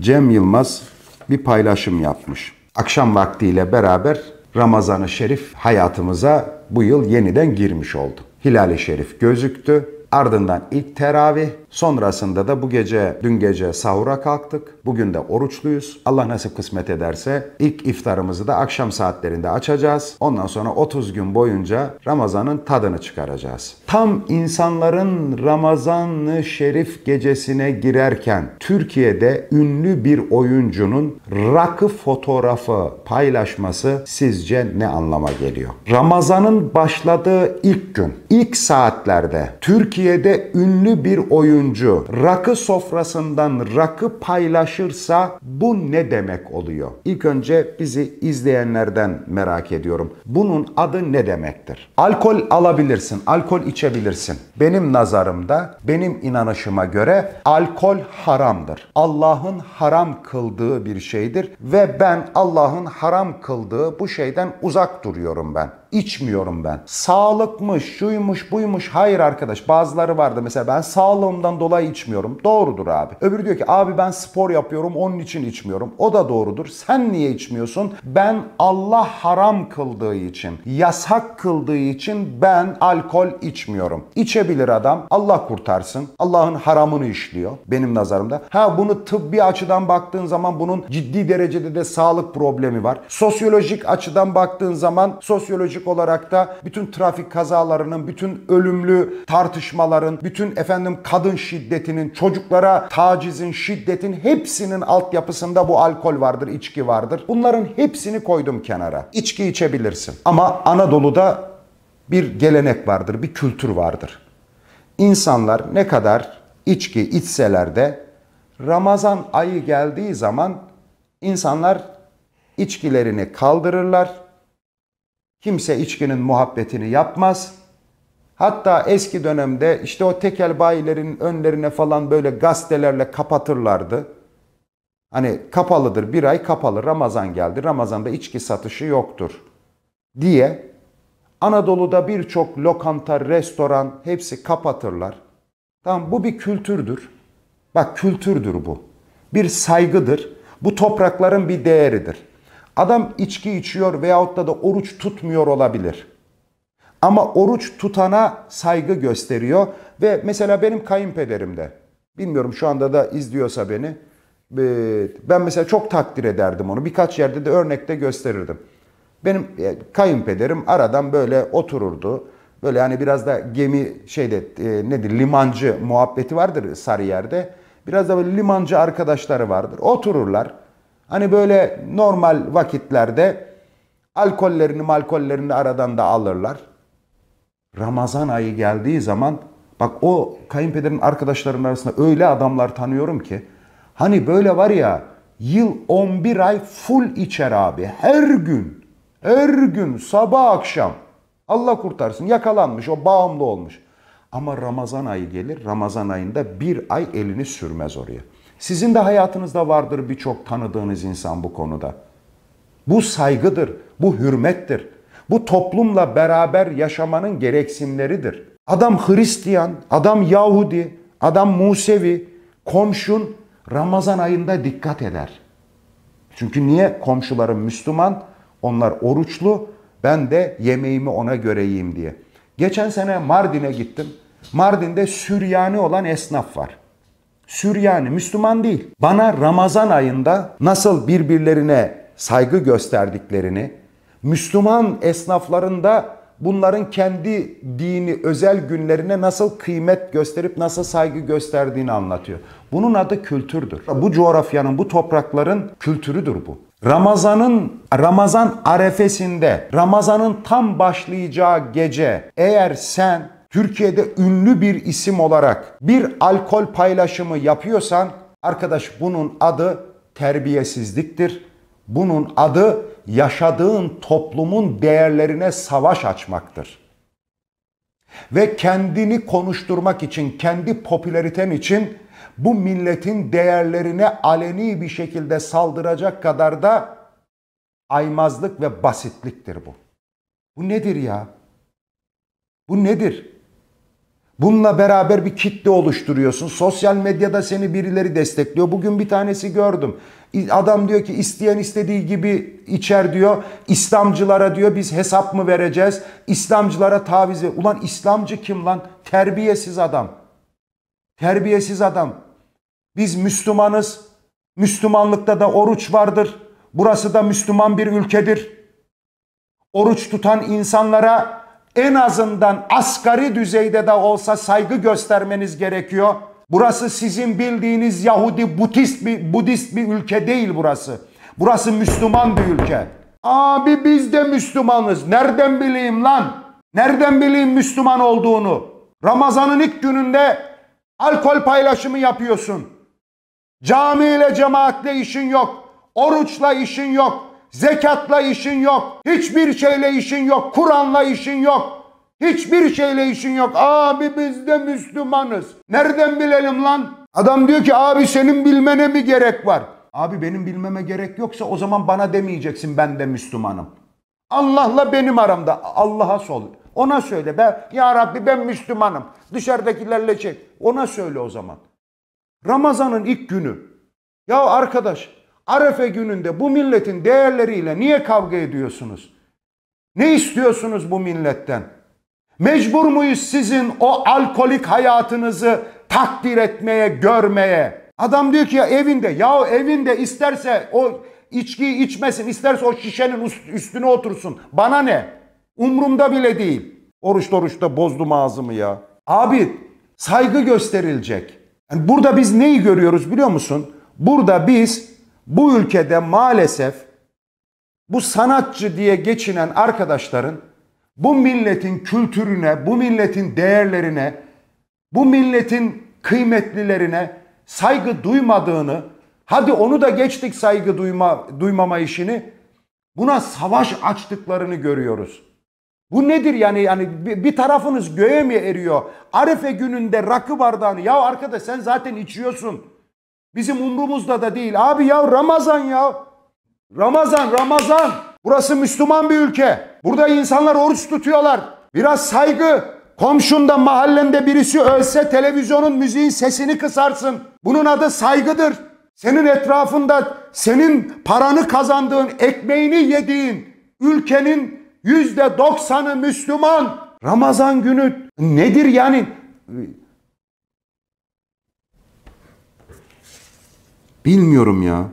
Cem Yılmaz bir paylaşım yapmış. Akşam vaktiyle beraber Ramazan-ı Şerif hayatımıza bu yıl yeniden girmiş oldu. Hilal-i Şerif gözüktü. Ardından ilk teravih, sonrasında da bu gece, dün gece sahura kalktık. Bugün de oruçluyuz. Allah nasip kısmet ederse ilk iftarımızı da akşam saatlerinde açacağız. Ondan sonra 30 gün boyunca Ramazan'ın tadını çıkaracağız. Tam insanların Ramazan-ı Şerif gecesine girerken Türkiye'de ünlü bir oyuncunun rakı fotoğrafı paylaşması sizce ne anlama geliyor? Ramazan'ın başladığı ilk gün, ilk saatlerde Türkiye Türkiye'de ünlü bir oyuncu rakı sofrasından rakı paylaşırsa bu ne demek oluyor? İlk önce bizi izleyenlerden merak ediyorum. Bunun adı ne demektir? Alkol alabilirsin, alkol içebilirsin. Benim nazarımda, benim inanışıma göre alkol haramdır. Allah'ın haram kıldığı bir şeydir ve ben Allah'ın haram kıldığı bu şeyden uzak duruyorum ben içmiyorum ben. Sağlıkmış, şuymuş, buymuş. Hayır arkadaş bazıları vardı. Mesela ben sağlığımdan dolayı içmiyorum. Doğrudur abi. Öbürü diyor ki abi ben spor yapıyorum onun için içmiyorum. O da doğrudur. Sen niye içmiyorsun? Ben Allah haram kıldığı için, yasak kıldığı için ben alkol içmiyorum. İçebilir adam. Allah kurtarsın. Allah'ın haramını işliyor benim nazarımda. Ha bunu tıbbi açıdan baktığın zaman bunun ciddi derecede de sağlık problemi var. Sosyolojik açıdan baktığın zaman sosyolojik psikolojik olarak da bütün trafik kazalarının, bütün ölümlü tartışmaların, bütün efendim kadın şiddetinin, çocuklara tacizin, şiddetin hepsinin altyapısında bu alkol vardır, içki vardır. Bunların hepsini koydum kenara. İçki içebilirsin. Ama Anadolu'da bir gelenek vardır, bir kültür vardır. İnsanlar ne kadar içki içseler de Ramazan ayı geldiği zaman insanlar içkilerini kaldırırlar, Kimse içkinin muhabbetini yapmaz. Hatta eski dönemde işte o tekel bayilerin önlerine falan böyle gazetelerle kapatırlardı. Hani kapalıdır bir ay kapalı Ramazan geldi. Ramazan'da içki satışı yoktur diye Anadolu'da birçok lokanta, restoran hepsi kapatırlar. Tamam bu bir kültürdür. Bak kültürdür bu. Bir saygıdır. Bu toprakların bir değeridir. Adam içki içiyor veyahut da da oruç tutmuyor olabilir. Ama oruç tutana saygı gösteriyor ve mesela benim kayınpederim de bilmiyorum şu anda da izliyorsa beni e, ben mesela çok takdir ederdim onu. Birkaç yerde de örnekte gösterirdim. Benim e, kayınpederim aradan böyle otururdu. Böyle hani biraz da gemi şeyde e, nedir limancı muhabbeti vardır Sarıyer'de. Biraz da böyle limancı arkadaşları vardır. Otururlar. Hani böyle normal vakitlerde alkollerini malkollerini aradan da alırlar. Ramazan ayı geldiği zaman bak o kayınpederin arkadaşlarının arasında öyle adamlar tanıyorum ki hani böyle var ya yıl 11 ay full içer abi her gün her gün sabah akşam Allah kurtarsın yakalanmış o bağımlı olmuş. Ama Ramazan ayı gelir Ramazan ayında bir ay elini sürmez oraya. Sizin de hayatınızda vardır birçok tanıdığınız insan bu konuda. Bu saygıdır, bu hürmettir. Bu toplumla beraber yaşamanın gereksinimleridir. Adam Hristiyan, adam Yahudi, adam Musevi, komşun Ramazan ayında dikkat eder. Çünkü niye komşularım Müslüman, onlar oruçlu, ben de yemeğimi ona göre yiyeyim diye. Geçen sene Mardin'e gittim. Mardin'de Süryani olan esnaf var. Süryani Müslüman değil. Bana Ramazan ayında nasıl birbirlerine saygı gösterdiklerini, Müslüman esnaflarında bunların kendi dini özel günlerine nasıl kıymet gösterip nasıl saygı gösterdiğini anlatıyor. Bunun adı kültürdür. Bu coğrafyanın, bu toprakların kültürüdür bu. Ramazan'ın Ramazan arefesinde, Ramazan'ın tam başlayacağı gece eğer sen Türkiye'de ünlü bir isim olarak bir alkol paylaşımı yapıyorsan arkadaş bunun adı terbiyesizliktir. Bunun adı yaşadığın toplumun değerlerine savaş açmaktır. Ve kendini konuşturmak için, kendi popülariten için bu milletin değerlerine aleni bir şekilde saldıracak kadar da aymazlık ve basitliktir bu. Bu nedir ya? Bu nedir? Bununla beraber bir kitle oluşturuyorsun. Sosyal medyada seni birileri destekliyor. Bugün bir tanesi gördüm. Adam diyor ki isteyen istediği gibi içer diyor. İslamcılara diyor biz hesap mı vereceğiz? İslamcılara taviz ver. Ulan İslamcı kim lan? Terbiyesiz adam. Terbiyesiz adam. Biz Müslümanız. Müslümanlıkta da oruç vardır. Burası da Müslüman bir ülkedir. Oruç tutan insanlara en azından asgari düzeyde de olsa saygı göstermeniz gerekiyor. Burası sizin bildiğiniz Yahudi, Budist bir, Budist bir ülke değil burası. Burası Müslüman bir ülke. Abi biz de Müslümanız. Nereden bileyim lan? Nereden bileyim Müslüman olduğunu? Ramazan'ın ilk gününde alkol paylaşımı yapıyorsun. Camiyle cemaatle işin yok. Oruçla işin yok. Zekatla işin yok. Hiçbir şeyle işin yok. Kur'an'la işin yok. Hiçbir şeyle işin yok. Abi biz de Müslümanız. Nereden bilelim lan? Adam diyor ki abi senin bilmene mi gerek var? Abi benim bilmeme gerek yoksa o zaman bana demeyeceksin ben de Müslümanım. Allah'la benim aramda. Allah'a sol. Ona söyle. Ben, ya Rabbi ben Müslümanım. Dışarıdakilerle çek. Ona söyle o zaman. Ramazan'ın ilk günü. Ya arkadaş Arefe gününde bu milletin değerleriyle niye kavga ediyorsunuz? Ne istiyorsunuz bu milletten? Mecbur muyuz sizin o alkolik hayatınızı takdir etmeye, görmeye? Adam diyor ki ya evinde, ya evinde isterse o içkiyi içmesin, isterse o şişenin üstüne otursun. Bana ne? Umrumda bile değil. Oruç oruçta bozdum ağzımı ya. Abi saygı gösterilecek. Yani burada biz neyi görüyoruz biliyor musun? Burada biz bu ülkede maalesef bu sanatçı diye geçinen arkadaşların bu milletin kültürüne, bu milletin değerlerine, bu milletin kıymetlilerine saygı duymadığını, hadi onu da geçtik saygı duyma, duymama işini, buna savaş açtıklarını görüyoruz. Bu nedir yani yani bir tarafınız göğe mi eriyor? Arife gününde rakı bardağını ya arkadaş sen zaten içiyorsun. Bizim umrumuzda da değil. Abi ya Ramazan ya. Ramazan, Ramazan. Burası Müslüman bir ülke. Burada insanlar oruç tutuyorlar. Biraz saygı. Komşunda, mahallende birisi ölse televizyonun müziğin sesini kısarsın. Bunun adı saygıdır. Senin etrafında senin paranı kazandığın, ekmeğini yediğin ülkenin yüzde doksanı Müslüman. Ramazan günü nedir yani? Bilmiyorum ya.